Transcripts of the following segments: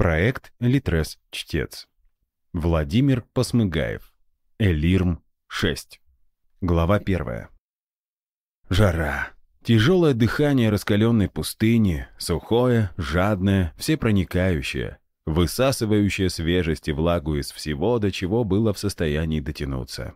Проект «Литрес Чтец». Владимир Посмыгаев. Элирм 6. Глава 1. Жара. Тяжелое дыхание раскаленной пустыни, сухое, жадное, всепроникающее, высасывающее свежесть и влагу из всего, до чего было в состоянии дотянуться.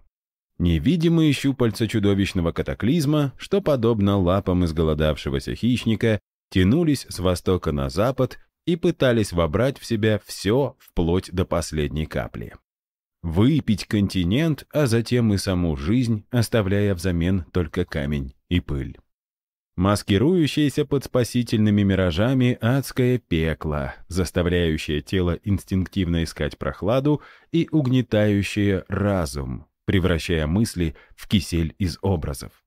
Невидимые щупальца чудовищного катаклизма, что, подобно лапам изголодавшегося хищника, тянулись с востока на запад и пытались вобрать в себя все вплоть до последней капли. Выпить континент, а затем и саму жизнь, оставляя взамен только камень и пыль. Маскирующееся под спасительными миражами адское пекло, заставляющее тело инстинктивно искать прохладу и угнетающее разум, превращая мысли в кисель из образов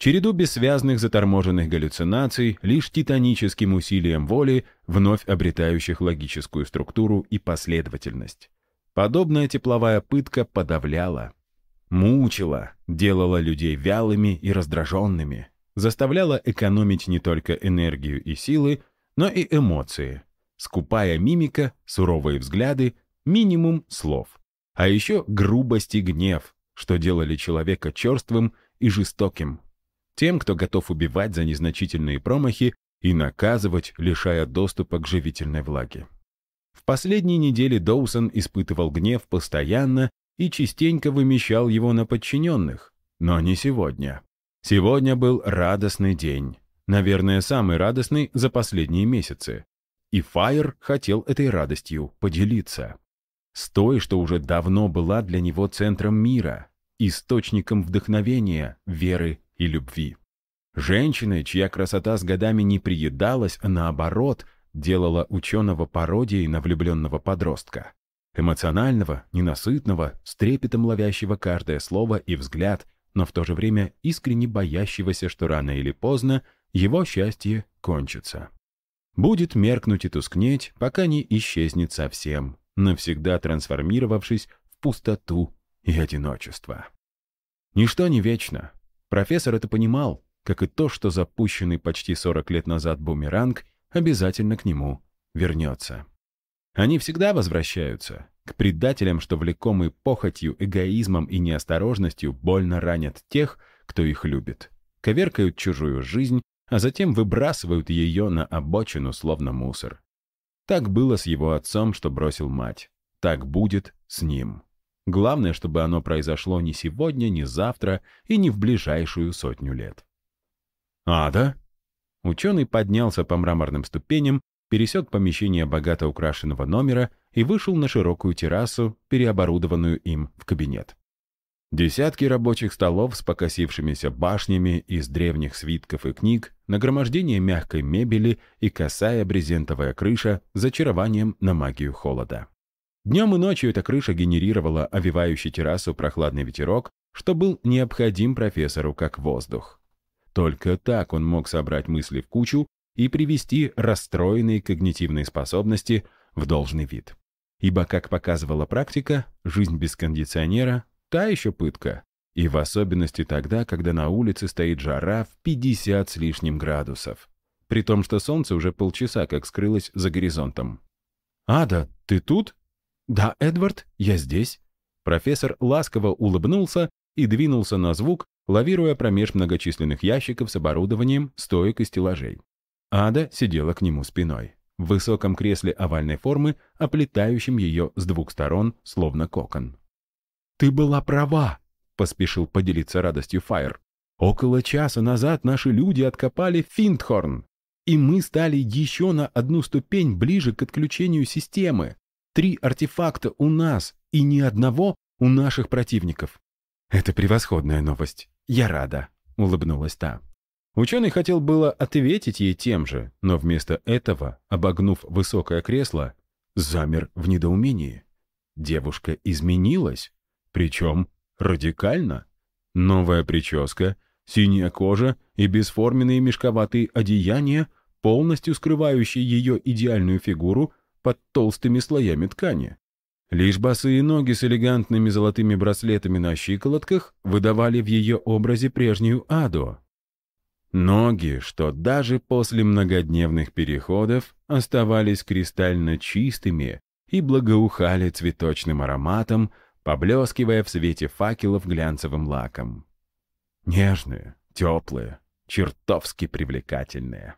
череду бессвязных заторможенных галлюцинаций, лишь титаническим усилием воли, вновь обретающих логическую структуру и последовательность. Подобная тепловая пытка подавляла, мучила, делала людей вялыми и раздраженными, заставляла экономить не только энергию и силы, но и эмоции, скупая мимика, суровые взгляды, минимум слов. А еще грубость и гнев, что делали человека черствым и жестоким, тем, кто готов убивать за незначительные промахи и наказывать, лишая доступа к живительной влаге. В последние недели Доусон испытывал гнев постоянно и частенько вымещал его на подчиненных, но не сегодня. Сегодня был радостный день, наверное, самый радостный за последние месяцы. И Фаер хотел этой радостью поделиться. С той, что уже давно была для него центром мира, источником вдохновения, веры и любви. Женщина, чья красота с годами не приедалась, а наоборот, делала ученого пародией на влюбленного подростка. Эмоционального, ненасытного, с трепетом ловящего каждое слово и взгляд, но в то же время искренне боящегося, что рано или поздно его счастье кончится. Будет меркнуть и тускнеть, пока не исчезнет совсем, навсегда трансформировавшись в пустоту и одиночество. Ничто не вечно, Профессор это понимал, как и то, что запущенный почти 40 лет назад бумеранг обязательно к нему вернется. Они всегда возвращаются к предателям, что влекомы похотью, эгоизмом и неосторожностью больно ранят тех, кто их любит, коверкают чужую жизнь, а затем выбрасывают ее на обочину, словно мусор. Так было с его отцом, что бросил мать. Так будет с ним. Главное, чтобы оно произошло не сегодня, не завтра и не в ближайшую сотню лет. А да? Ученый поднялся по мраморным ступеням, пересек помещение богато украшенного номера и вышел на широкую террасу, переоборудованную им в кабинет. Десятки рабочих столов с покосившимися башнями из древних свитков и книг, нагромождение мягкой мебели и косая брезентовая крыша с зачарованием на магию холода. Днем и ночью эта крыша генерировала овивающий террасу прохладный ветерок, что был необходим профессору как воздух. Только так он мог собрать мысли в кучу и привести расстроенные когнитивные способности в должный вид. Ибо, как показывала практика, жизнь без кондиционера – та еще пытка. И в особенности тогда, когда на улице стоит жара в 50 с лишним градусов. При том, что солнце уже полчаса как скрылось за горизонтом. «Ада, ты тут?» «Да, Эдвард, я здесь». Профессор ласково улыбнулся и двинулся на звук, лавируя промеж многочисленных ящиков с оборудованием, стоек и стеллажей. Ада сидела к нему спиной, в высоком кресле овальной формы, оплетающем ее с двух сторон, словно кокон. «Ты была права», — поспешил поделиться радостью Фаер. «Около часа назад наши люди откопали Финтхорн, и мы стали еще на одну ступень ближе к отключению системы. Три артефакта у нас и ни одного у наших противников. Это превосходная новость. Я рада, улыбнулась та. Ученый хотел было ответить ей тем же, но вместо этого, обогнув высокое кресло, замер в недоумении. Девушка изменилась, причем радикально. Новая прическа, синяя кожа и бесформенные мешковатые одеяния, полностью скрывающие ее идеальную фигуру, под толстыми слоями ткани. Лишь босые ноги с элегантными золотыми браслетами на щиколотках выдавали в ее образе прежнюю Аду. Ноги, что даже после многодневных переходов оставались кристально чистыми и благоухали цветочным ароматом, поблескивая в свете факелов глянцевым лаком. Нежные, теплые, чертовски привлекательные.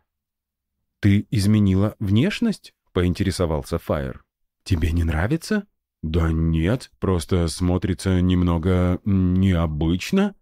«Ты изменила внешность?» — поинтересовался Фаер. «Тебе не нравится?» «Да нет, просто смотрится немного необычно.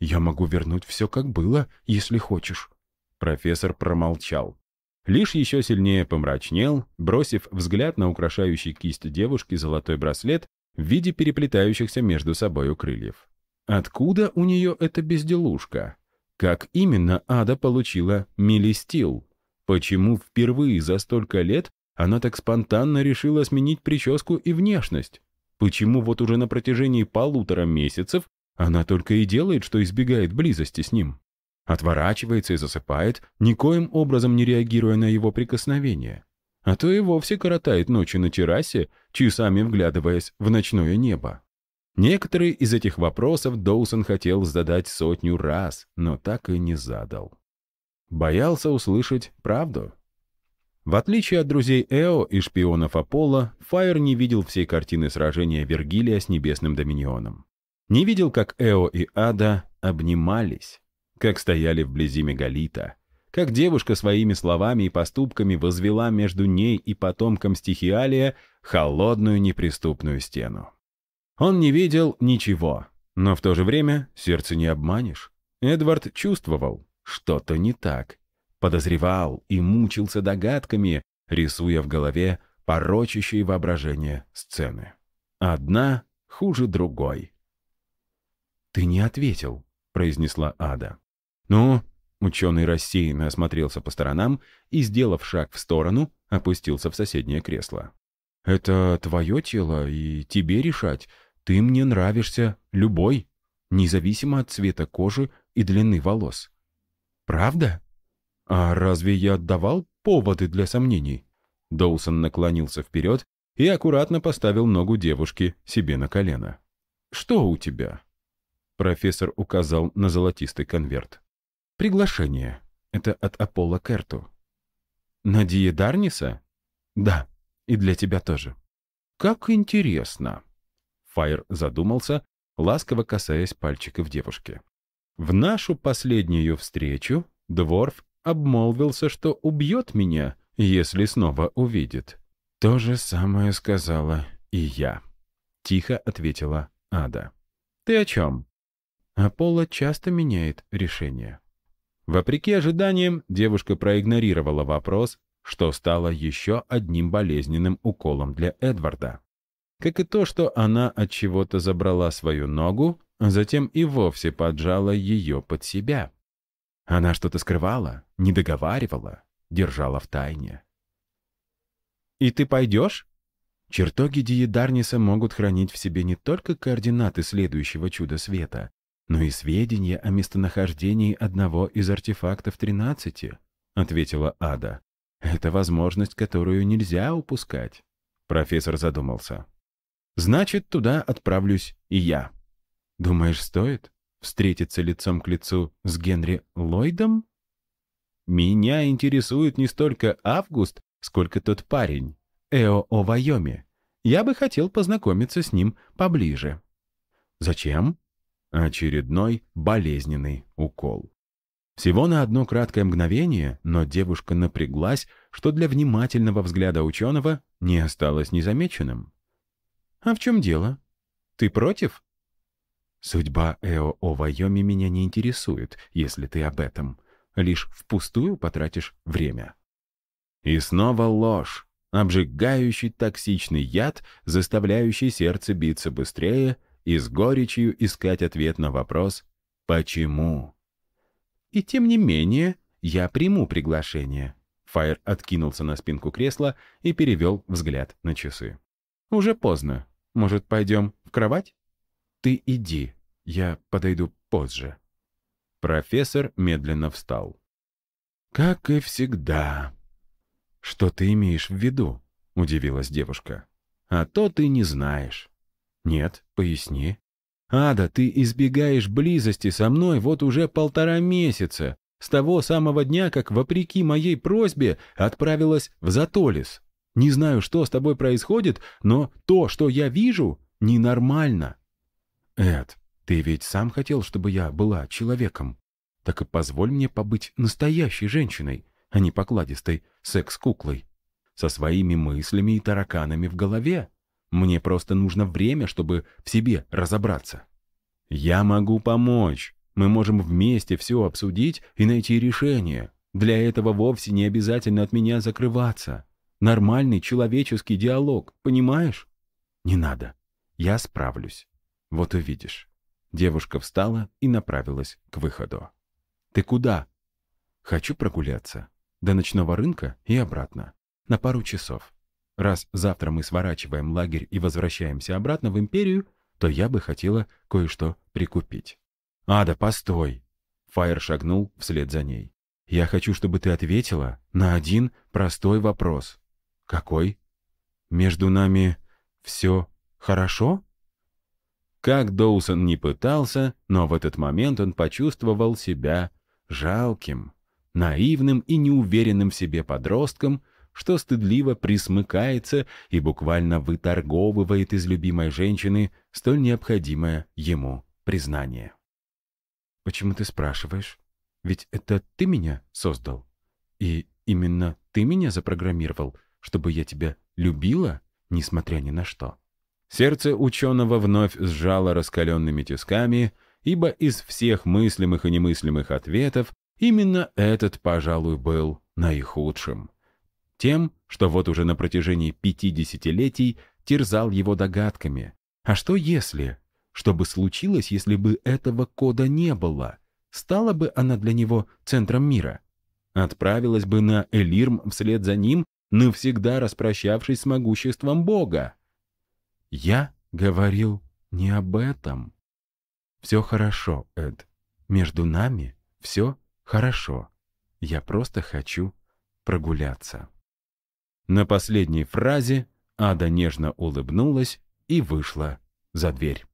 Я могу вернуть все, как было, если хочешь». Профессор промолчал. Лишь еще сильнее помрачнел, бросив взгляд на украшающий кисть девушки золотой браслет в виде переплетающихся между собой крыльев. Откуда у нее эта безделушка? Как именно Ада получила милистил? Почему впервые за столько лет она так спонтанно решила сменить прическу и внешность. Почему вот уже на протяжении полутора месяцев она только и делает, что избегает близости с ним? Отворачивается и засыпает, никоим образом не реагируя на его прикосновение. А то и вовсе коротает ночи на террасе, часами вглядываясь в ночное небо. Некоторые из этих вопросов Доусон хотел задать сотню раз, но так и не задал. Боялся услышать правду. В отличие от друзей Эо и шпионов Аполло, Фаер не видел всей картины сражения Вергилия с Небесным Доминионом. Не видел, как Эо и Ада обнимались, как стояли вблизи Мегалита, как девушка своими словами и поступками возвела между ней и потомком стихиалия холодную неприступную стену. Он не видел ничего, но в то же время сердце не обманешь. Эдвард чувствовал, что-то не так подозревал и мучился догадками, рисуя в голове порочащие воображение сцены. Одна хуже другой. «Ты не ответил», — произнесла Ада. «Ну?» — ученый рассеянно осмотрелся по сторонам и, сделав шаг в сторону, опустился в соседнее кресло. «Это твое тело, и тебе решать. Ты мне нравишься, любой, независимо от цвета кожи и длины волос». «Правда?» «А разве я давал поводы для сомнений?» Доусон наклонился вперед и аккуратно поставил ногу девушки себе на колено. «Что у тебя?» Профессор указал на золотистый конверт. «Приглашение. Это от Аполло Керту». «Надия Дарниса?» «Да, и для тебя тоже». «Как интересно!» Фаер задумался, ласково касаясь пальчиков девушки. «В нашу последнюю встречу Дворф обмолвился, что убьет меня, если снова увидит. То же самое сказала и я. Тихо ответила Ада. Ты о чем? Аполло часто меняет решение. Вопреки ожиданиям, девушка проигнорировала вопрос, что стало еще одним болезненным уколом для Эдварда. Как и то, что она от чего-то забрала свою ногу, а затем и вовсе поджала ее под себя. Она что-то скрывала, не договаривала, держала в тайне. И ты пойдешь? Чертоги Диедарниса могут хранить в себе не только координаты следующего чуда света, но и сведения о местонахождении одного из артефактов 13, ответила Ада. Это возможность, которую нельзя упускать. Профессор задумался. Значит, туда отправлюсь и я. Думаешь, стоит? Встретиться лицом к лицу с Генри Ллойдом? Меня интересует не столько Август, сколько тот парень, Эо О Вайоми. Я бы хотел познакомиться с ним поближе. Зачем? Очередной болезненный укол. Всего на одно краткое мгновение, но девушка напряглась, что для внимательного взгляда ученого не осталось незамеченным. «А в чем дело? Ты против?» Судьба Эо о Вайоми меня не интересует, если ты об этом. Лишь впустую потратишь время. И снова ложь. Обжигающий токсичный яд, заставляющий сердце биться быстрее и с горечью искать ответ на вопрос «Почему?». И тем не менее, я приму приглашение. Фаер откинулся на спинку кресла и перевел взгляд на часы. «Уже поздно. Может, пойдем в кровать?» «Ты иди, я подойду позже». Профессор медленно встал. «Как и всегда». «Что ты имеешь в виду?» — удивилась девушка. «А то ты не знаешь». «Нет, поясни». «Ада, ты избегаешь близости со мной вот уже полтора месяца, с того самого дня, как, вопреки моей просьбе, отправилась в Затолис. Не знаю, что с тобой происходит, но то, что я вижу, ненормально. «Эд, ты ведь сам хотел, чтобы я была человеком. Так и позволь мне побыть настоящей женщиной, а не покладистой секс-куклой. Со своими мыслями и тараканами в голове. Мне просто нужно время, чтобы в себе разобраться». «Я могу помочь. Мы можем вместе все обсудить и найти решение. Для этого вовсе не обязательно от меня закрываться. Нормальный человеческий диалог, понимаешь?» «Не надо. Я справлюсь». Вот увидишь». Девушка встала и направилась к выходу. «Ты куда?» «Хочу прогуляться. До ночного рынка и обратно. На пару часов. Раз завтра мы сворачиваем лагерь и возвращаемся обратно в Империю, то я бы хотела кое-что прикупить». «Ада, постой!» Фаер шагнул вслед за ней. «Я хочу, чтобы ты ответила на один простой вопрос». «Какой?» «Между нами все хорошо?» Как Доусон не пытался, но в этот момент он почувствовал себя жалким, наивным и неуверенным в себе подростком, что стыдливо присмыкается и буквально выторговывает из любимой женщины столь необходимое ему признание. «Почему ты спрашиваешь? Ведь это ты меня создал? И именно ты меня запрограммировал, чтобы я тебя любила, несмотря ни на что?» Сердце ученого вновь сжало раскаленными тисками, ибо из всех мыслимых и немыслимых ответов именно этот, пожалуй, был наихудшим. Тем, что вот уже на протяжении пяти десятилетий терзал его догадками. А что если? Что бы случилось, если бы этого кода не было? Стала бы она для него центром мира? Отправилась бы на Элирм вслед за ним, навсегда распрощавшись с могуществом Бога? Я говорил не об этом. Все хорошо, Эд. Между нами все хорошо. Я просто хочу прогуляться. На последней фразе Ада нежно улыбнулась и вышла за дверь.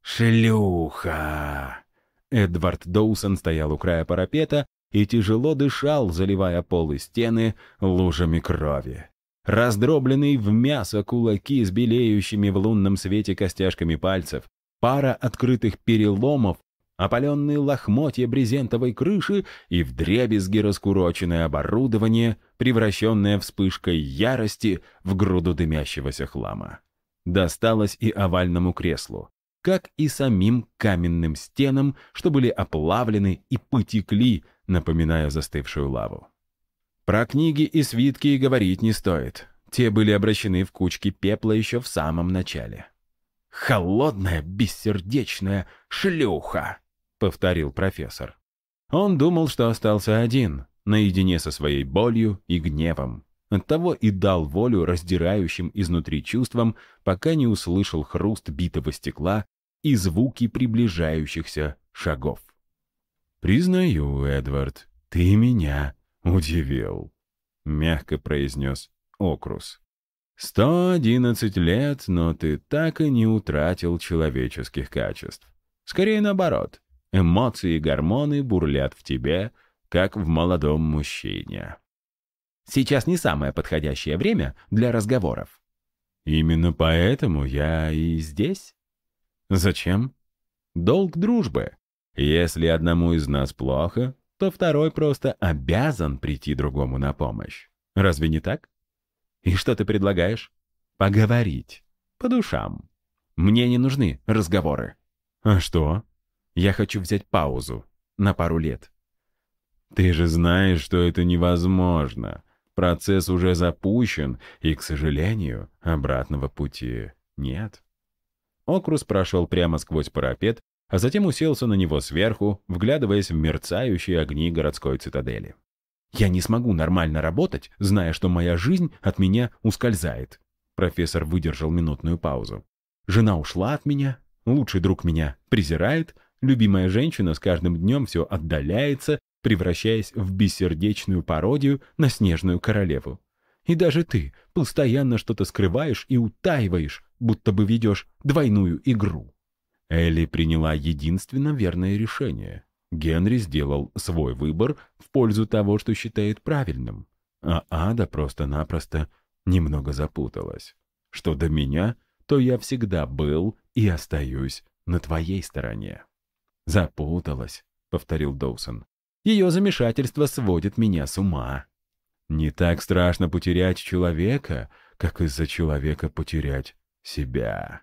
«Шлюха!» Эдвард Доусон стоял у края парапета и тяжело дышал, заливая пол и стены лужами крови раздробленные в мясо кулаки с белеющими в лунном свете костяшками пальцев, пара открытых переломов, опаленные лохмотья брезентовой крыши и вдребезги раскуроченное оборудование, превращенное вспышкой ярости в груду дымящегося хлама. Досталось и овальному креслу, как и самим каменным стенам, что были оплавлены и потекли, напоминая застывшую лаву. Про книги и свитки и говорить не стоит. Те были обращены в кучки пепла еще в самом начале. «Холодная, бессердечная шлюха!» — повторил профессор. Он думал, что остался один, наедине со своей болью и гневом. Оттого и дал волю раздирающим изнутри чувствам, пока не услышал хруст битого стекла и звуки приближающихся шагов. «Признаю, Эдвард, ты меня «Удивил», — мягко произнес Окрус. «Сто одиннадцать лет, но ты так и не утратил человеческих качеств. Скорее наоборот, эмоции и гормоны бурлят в тебе, как в молодом мужчине». «Сейчас не самое подходящее время для разговоров». «Именно поэтому я и здесь». «Зачем?» «Долг дружбы. Если одному из нас плохо, то второй просто обязан прийти другому на помощь. Разве не так? И что ты предлагаешь? Поговорить. По душам. Мне не нужны разговоры. А что? Я хочу взять паузу. На пару лет. Ты же знаешь, что это невозможно. Процесс уже запущен, и, к сожалению, обратного пути нет. Окрус прошел прямо сквозь парапет а затем уселся на него сверху, вглядываясь в мерцающие огни городской цитадели. «Я не смогу нормально работать, зная, что моя жизнь от меня ускользает». Профессор выдержал минутную паузу. «Жена ушла от меня, лучший друг меня презирает, любимая женщина с каждым днем все отдаляется, превращаясь в бессердечную пародию на снежную королеву. И даже ты постоянно что-то скрываешь и утаиваешь, будто бы ведешь двойную игру». Элли приняла единственно верное решение. Генри сделал свой выбор в пользу того, что считает правильным. А Ада просто-напросто немного запуталась. Что до меня, то я всегда был и остаюсь на твоей стороне. «Запуталась», — повторил Доусон. «Ее замешательство сводит меня с ума». «Не так страшно потерять человека, как из-за человека потерять себя».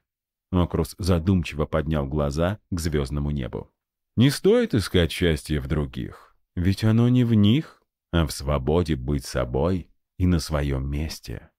Окрус задумчиво поднял глаза к звездному небу. «Не стоит искать счастье в других, ведь оно не в них, а в свободе быть собой и на своем месте».